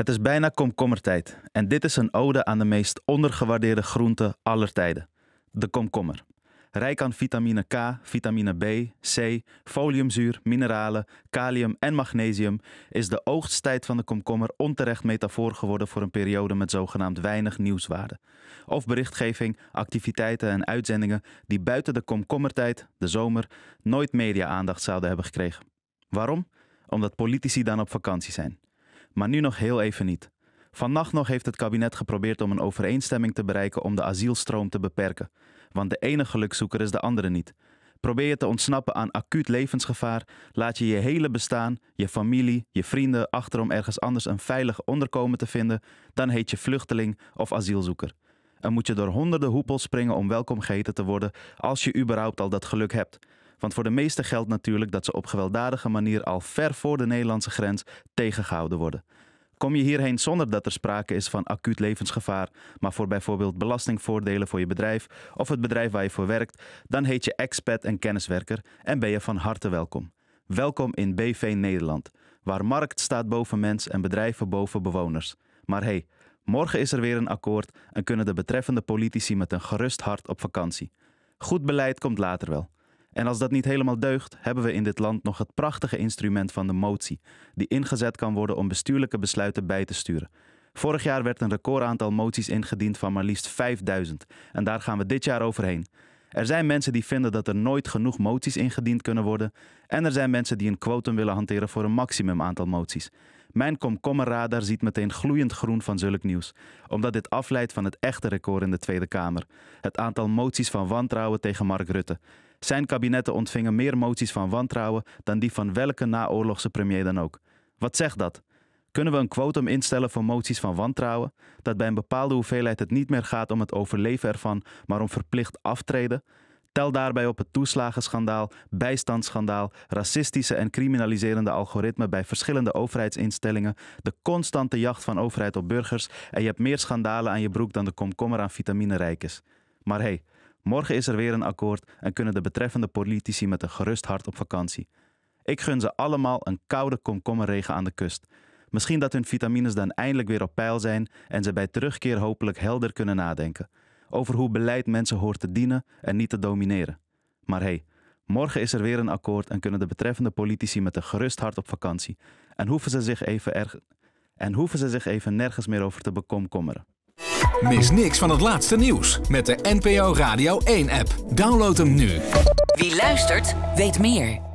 Het is bijna komkommertijd en dit is een ode aan de meest ondergewaardeerde groente aller tijden: de komkommer. Rijk aan vitamine K, vitamine B, C, foliumzuur, mineralen, kalium en magnesium is de oogsttijd van de komkommer onterecht metafoor geworden voor een periode met zogenaamd weinig nieuwswaarde. Of berichtgeving, activiteiten en uitzendingen die buiten de komkommertijd, de zomer, nooit media-aandacht zouden hebben gekregen. Waarom? Omdat politici dan op vakantie zijn maar nu nog heel even niet. Vannacht nog heeft het kabinet geprobeerd om een overeenstemming te bereiken om de asielstroom te beperken. Want de ene gelukzoeker is de andere niet. Probeer je te ontsnappen aan acuut levensgevaar, laat je je hele bestaan, je familie, je vrienden achter om ergens anders een veilig onderkomen te vinden, dan heet je vluchteling of asielzoeker. En moet je door honderden hoepels springen om welkom geheten te worden als je überhaupt al dat geluk hebt. Want voor de meesten geldt natuurlijk dat ze op gewelddadige manier al ver voor de Nederlandse grens tegengehouden worden. Kom je hierheen zonder dat er sprake is van acuut levensgevaar, maar voor bijvoorbeeld belastingvoordelen voor je bedrijf of het bedrijf waar je voor werkt, dan heet je expat en kenniswerker en ben je van harte welkom. Welkom in BV Nederland, waar markt staat boven mens en bedrijven boven bewoners. Maar hey, morgen is er weer een akkoord en kunnen de betreffende politici met een gerust hart op vakantie. Goed beleid komt later wel. En als dat niet helemaal deugt, hebben we in dit land nog het prachtige instrument van de motie, die ingezet kan worden om bestuurlijke besluiten bij te sturen. Vorig jaar werd een recordaantal moties ingediend van maar liefst 5000, en daar gaan we dit jaar overheen. Er zijn mensen die vinden dat er nooit genoeg moties ingediend kunnen worden, en er zijn mensen die een quotum willen hanteren voor een maximum aantal moties. Mijn komkommerradar ziet meteen gloeiend groen van zulk nieuws, omdat dit afleidt van het echte record in de Tweede Kamer: het aantal moties van wantrouwen tegen Mark Rutte. Zijn kabinetten ontvingen meer moties van wantrouwen dan die van welke naoorlogse premier dan ook. Wat zegt dat? Kunnen we een quotum instellen voor moties van wantrouwen? Dat bij een bepaalde hoeveelheid het niet meer gaat om het overleven ervan, maar om verplicht aftreden? Tel daarbij op het toeslagenschandaal, bijstandsschandaal, racistische en criminaliserende algoritmen bij verschillende overheidsinstellingen, de constante jacht van overheid op burgers en je hebt meer schandalen aan je broek dan de komkommer aan vitamine rijk is. Maar hey, Morgen is er weer een akkoord en kunnen de betreffende politici met een gerust hart op vakantie. Ik gun ze allemaal een koude komkommerregen aan de kust. Misschien dat hun vitamines dan eindelijk weer op peil zijn en ze bij terugkeer hopelijk helder kunnen nadenken. Over hoe beleid mensen hoort te dienen en niet te domineren. Maar hé, hey, morgen is er weer een akkoord en kunnen de betreffende politici met een gerust hart op vakantie. En hoeven ze zich even, erg... en hoeven ze zich even nergens meer over te bekomkommeren. Mis niks van het laatste nieuws met de NPO Radio 1-app. Download hem nu. Wie luistert, weet meer.